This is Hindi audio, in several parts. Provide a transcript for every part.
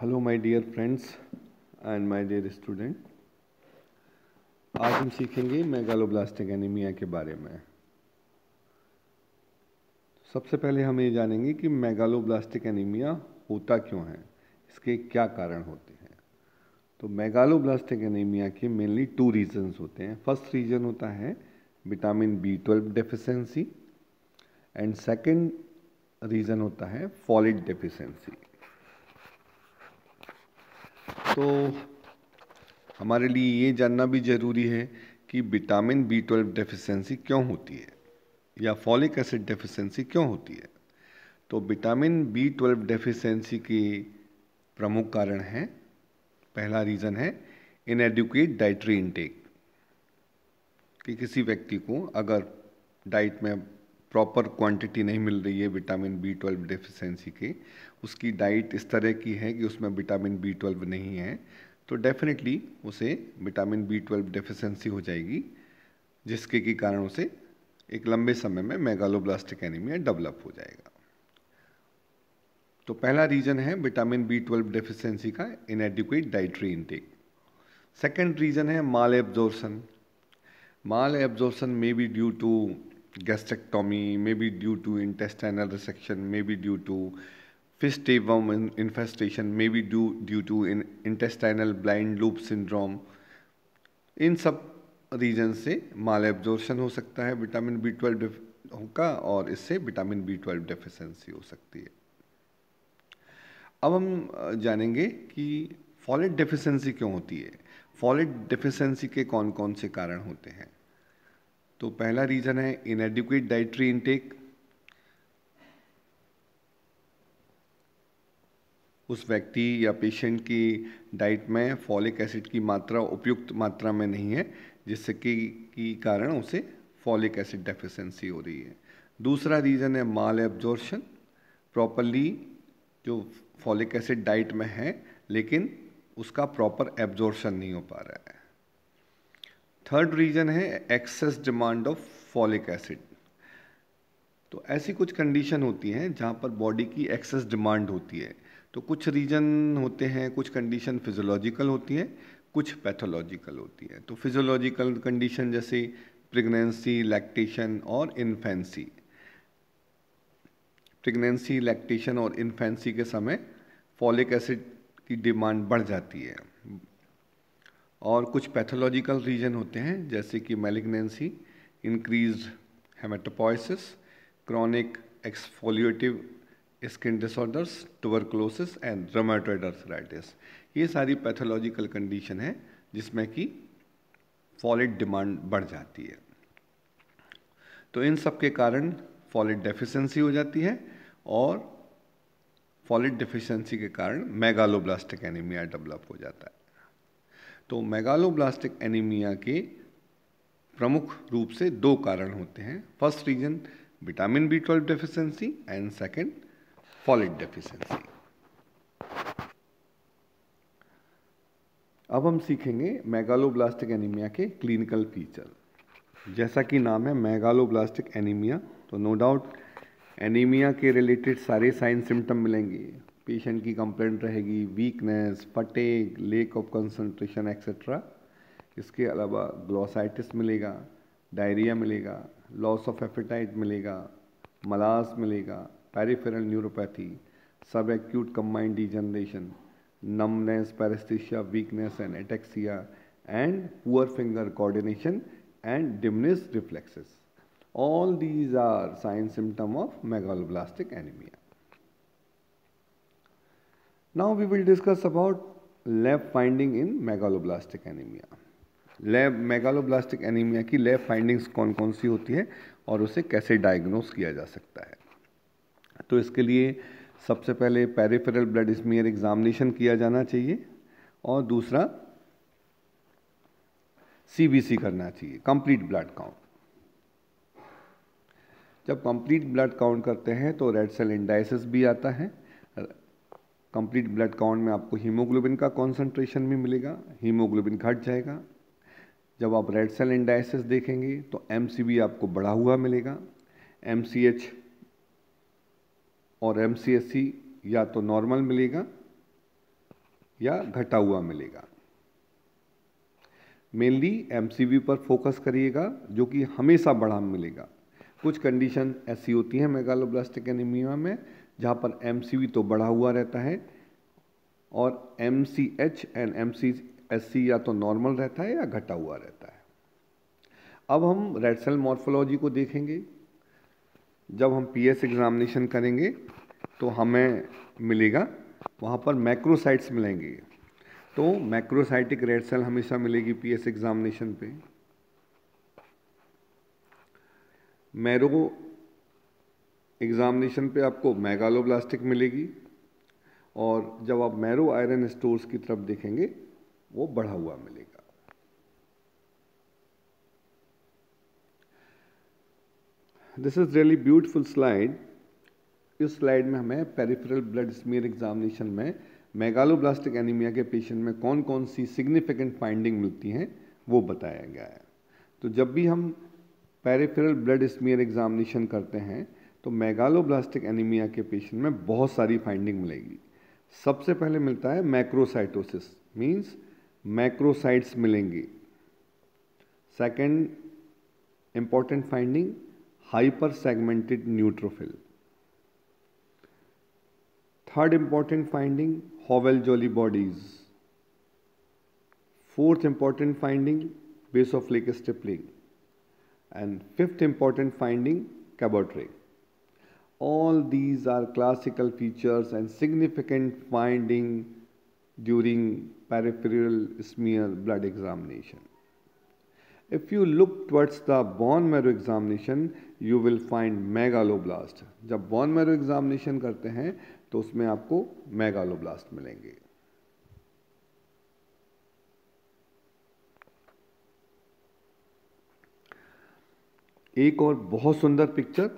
Hello my dear friends and my dear student आज हम सीखेंगे मेगालोब्लास्टिक एनीमिया के बारे में सबसे पहले हम ये जानेंगे कि मेगालोब्लास्टिक एनीमिया होता क्यों है इसके क्या कारण होते हैं तो मेगालोब्लास्टिक एनीमिया के मेनली टू रीजंस होते हैं फर्स्ट रीजन होता है vitamin B twelve deficiency and second reason होता है फॉलिड डेफिशेंसी तो हमारे लिए ये जानना भी ज़रूरी है कि विटामिन बी ट्वेल्व डेफिशेंसी क्यों होती है या फॉलिक एसिड डेफिशेंसी क्यों होती है तो विटामिन बी ट्वेल्व डेफिशेंसी के प्रमुख कारण हैं पहला रीज़न है इनएडुकेट डाइटरी इनटेक कि किसी व्यक्ति को अगर डाइट में प्रॉपर क्वांटिटी नहीं मिल रही है विटामिन बी ट्वेल्व डेफिशेंसी की उसकी डाइट इस तरह की है कि उसमें विटामिन बी ट्वेल्व नहीं है तो डेफिनेटली उसे विटामिन बी ट्वेल्व डेफिशेंसी हो जाएगी जिसके के कारण उसे एक लंबे समय में मेगालोब्लास्टिक एनीमिया डेवलप हो जाएगा तो पहला रीज़न है विटामिन बी ट्वेल्व डेफिशेंसी का inadequate dietary intake second reason है malabsorption malabsorption may be due to gastrectomy, maybe due to intestinal resection, maybe due to fish tapeworm infestation, maybe due, due to in intestinal blind loop syndrome. इन सब रीजन से माल एब्जॉर्शन हो सकता है विटामिन बी ट्वेल्व का और इससे विटामिन बी ट्वेल्व डेफिशेंसी हो सकती है अब हम जानेंगे कि फॉलेट डेफिशिएंसी क्यों होती है फॉलेट डेफिशिएंसी के कौन कौन से कारण होते हैं तो पहला रीज़न है इनएडिक्वेट डाइट्री इनटेक उस व्यक्ति या पेशेंट की डाइट में फॉलिक एसिड की मात्रा उपयुक्त मात्रा में नहीं है जिससे कि की कारण उसे फॉलिक एसिड डेफिशिएंसी हो रही है दूसरा रीज़न है माल एब्जॉर्शन प्रॉपरली जो फॉलिक एसिड डाइट में है लेकिन उसका प्रॉपर एब्जॉर्शन नहीं हो पा रहा है थर्ड रीज़न है excess demand of folic acid तो ऐसी कुछ कंडीशन होती हैं जहाँ पर बॉडी की एक्सेस डिमांड होती है तो कुछ रीजन होते हैं कुछ कंडीशन फिजोलॉजिकल होती हैं कुछ पैथोलॉजिकल होती हैं तो फिजोलॉजिकल कंडीशन जैसे प्रेगनेंसी लैक्टेशन और इन्फेंसी प्रेगनेंसी लैक्टेशन और इन्फेंसी के समय फॉलिक एसिड की डिमांड बढ़ जाती है और कुछ पैथोलॉजिकल रीजन होते हैं जैसे कि malignancy increase haematopoiesis chronic exfoliative skin disorders tuberculosis and rheumatoid ये सारी पैथोलॉजिकल कंडीशन है जिसमें कि फॉलिड डिमांड बढ़ जाती है तो इन सब के कारण फॉलिड डेफिशिएंसी हो जाती है और फॉलिड डेफिशिएंसी के कारण मेगालोब्लास्टिक एनीमिया डेवलप हो जाता है तो मेगालोब्लास्टिक एनीमिया के प्रमुख रूप से दो कारण होते हैं first reason vitamin B twelve deficiency and second folate deficiency अब हम सीखेंगे मेगालोब्लास्टिक एनीमिया के क्लिनिकल फीचर जैसा कि नाम है मेगालोब्लास्टिक एनीमिया तो नो डाउट एनीमिया के रिलेटेड सारे साइन सिम्टम मिलेंगे पेशेंट की कंप्लेंट रहेगी weakness fatigue lack of concentration etcetera इसके अलावा ग्लोसाइटिस मिलेगा डायरिया मिलेगा लॉस ऑफ एफिटाइट मिलेगा मलास मिलेगा peripheral neuropathy subacute combined degeneration numbness paraesthesia weakness and ataxia and poor finger coordination and dimness reflexes all these are sign symptom of megaloblastic anaemia Now we will discuss about lab finding in megaloblastic anemia. Lab megaloblastic anemia की lab findings कौन कौन सी होती है और उसे कैसे diagnose किया जा सकता है तो इसके लिए सबसे पहले peripheral blood smear examination किया जाना चाहिए और दूसरा सीबीसी करना चाहिए कंप्लीट ब्लड काउंट जब कंप्लीट ब्लड काउंट करते हैं तो रेड सेल इंडाइसिस भी आता है कंप्लीट ब्लड काउंट में आपको हीमोग्लोबिन का कॉन्सेंट्रेशन भी मिलेगा हीमोग्लोबिन घट जाएगा जब आप रेड सेल इंडाइसिस देखेंगे तो एम आपको बढ़ा हुआ मिलेगा एम और एम या तो नॉर्मल मिलेगा या घटा हुआ मिलेगा मेनली एम पर फोकस करिएगा जो कि हमेशा बढ़ा मिलेगा कुछ कंडीशन ऐसी होती हैं मेगालोब्लास्टिक एनीमिया में जहाँ पर एम तो बढ़ा हुआ रहता है और एम एंड एम सी या तो नॉर्मल रहता है या घटा हुआ रहता है अब हम रेड सेल मॉर्फोलॉजी को देखेंगे जब हम पीएस एग्जामिनेशन करेंगे तो हमें मिलेगा वहाँ पर मैक्रोसाइट्स मिलेंगे तो मैक्रोसाइटिक रेड सेल हमेशा मिलेगी पीएस एग्जामिनेशन पे मैरो एग्ज़ामिनेशन पे आपको मैगालोब्लास्टिक मिलेगी और जब आप मैरो आयरन स्टोर्स की तरफ देखेंगे वो बढ़ा हुआ मिलेगा this is really beautiful slide इस स्लाइड में हमें पेरिफेरल ब्लड स्मीयर एग्जामिनेशन में मेगालोब्लास्टिक एनीमिया के पेशेंट में कौन कौन सी सिग्निफिकेंट फाइंडिंग मिलती हैं वो बताया गया है तो जब भी हम पेरिफेरल ब्लड स्मीयर एग्जामिनेशन करते हैं तो मेगालोब्लास्टिक एनीमिया के पेशेंट में बहुत सारी फाइंडिंग मिलेगी सबसे पहले मिलता है मैक्रोसाइटोसिस मीन्स मैक्रोसाइट्स मिलेंगे second important finding hyper segmented neutrophil third important finding Howell Jolly bodies fourth important finding base of lake stippling and fifth important finding Cabot ring All these are classical features and significant finding during peripheral smear blood examination. If you look towards the bone marrow examination, you will find megaloblast. jab bone marrow examination karte hain to usme aapko megaloblast milenge एक और बहुत सुंदर पिक्चर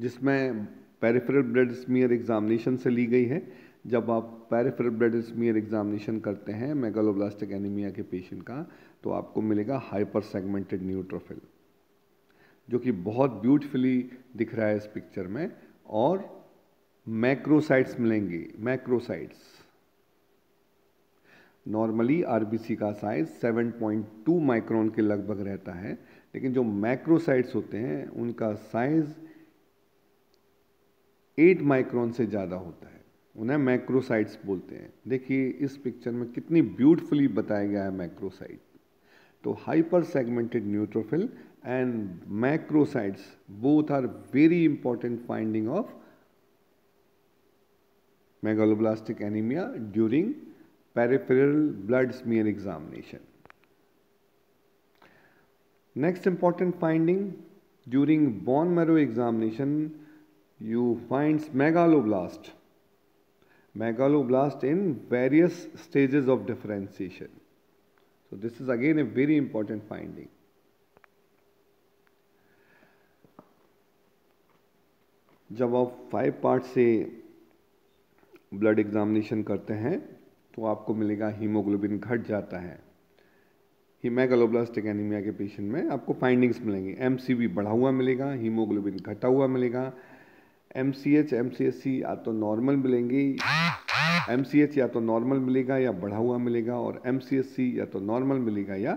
जिसमें पेरिफेरल ब्लड स्मीयर एग्जामिनेशन से ली गई है जब आप पेरिफेरल ब्लड स्मियर एग्जामिनेशन करते हैं मेगालोब्लास्टिक एनीमिया के पेशेंट का तो आपको मिलेगा हाइपर सेगमेंटेड न्यूट्रोफिल जो कि बहुत ब्यूटीफुली दिख रहा है इस पिक्चर में और मैक्रोसाइट्स मिलेंगी मैक्रोसाइट्स नॉर्मली आरबीसी का साइज 7.2 माइक्रोन के लगभग रहता है लेकिन जो मैक्रोसाइट्स होते हैं उनका साइज़ एट माइक्रोन से ज़्यादा होता है उन्हें मैक्रोसाइट्स बोलते हैं देखिए इस पिक्चर में कितनी ब्यूटिफुली बताया गया है मैक्रोसाइट तो hyper segmented neutrophil and macrocytes both are very important finding of megaloblastic anaemia during peripheral blood smear examination next important finding during bone marrow examination you find megaloblast megaloblast in various stages of differentiation so this is again a very important finding जब आप फाइव पार्ट से ब्लड एग्जामिनेशन करते हैं तो आपको मिलेगा हीमोग्लोबिन घट जाता है हीमेगलोब्लास्टिक एनीमिया के पेशेंट में आपको फाइंडिंग्स मिलेंगे एमसीबी बढ़ा हुआ मिलेगा हीमोग्लोबिन घटा हुआ मिलेगा M C H M C S C या तो नॉर्मल मिलेंगी एम सी एच या तो नॉर्मल मिलेगा या बढ़ा हुआ मिलेगा और एम सी एस सी या तो नॉर्मल मिलेगा या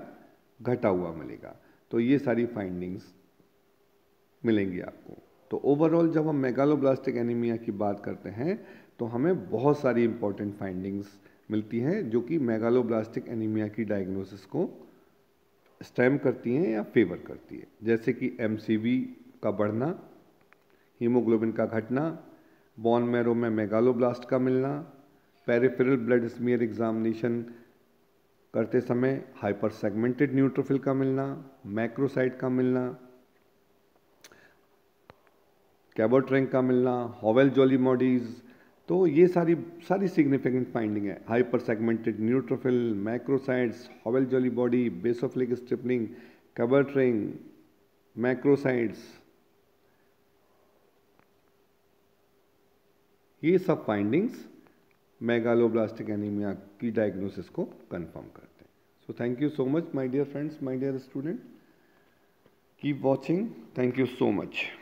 घटा हुआ मिलेगा तो ये सारी फाइंडिंग्स मिलेंगी आपको तो ओवरऑल जब हम मेगालोब्लास्टिक एनीमिया की बात करते हैं तो हमें बहुत सारी इंपॉर्टेंट फाइंडिंग्स मिलती हैं जो कि मेगालोब्लास्टिक एनीमिया की डायग्नोसिस को स्टैम करती हैं या फेवर करती है जैसे कि एम का बढ़ना हीमोग्लोबिन का घटना बॉन मैरो में मेगालोब्लास्ट का मिलना पेरिफेरल ब्लड स्मियर एग्जामिनेशन करते समय हाइपर सेगमेंटेड न्यूट्रोफिल का मिलना मैक्रोसाइट का मिलना कैबोट्रेंक का मिलना हॉवेल जोली मॉडीज़ तो ये सारी सारी सिग्निफिकेंट फाइंडिंग है hyper segmented neutrophil macrocytes Howell Jolly body basophilic stippling Cabot ring macrocytes ये सब फाइंडिंग्स मेगालोब्लास्टिक एनीमिया की डायग्नोसिस को कंफर्म करते हैं so thank you so much my dear friends my dear student keep watching thank you so much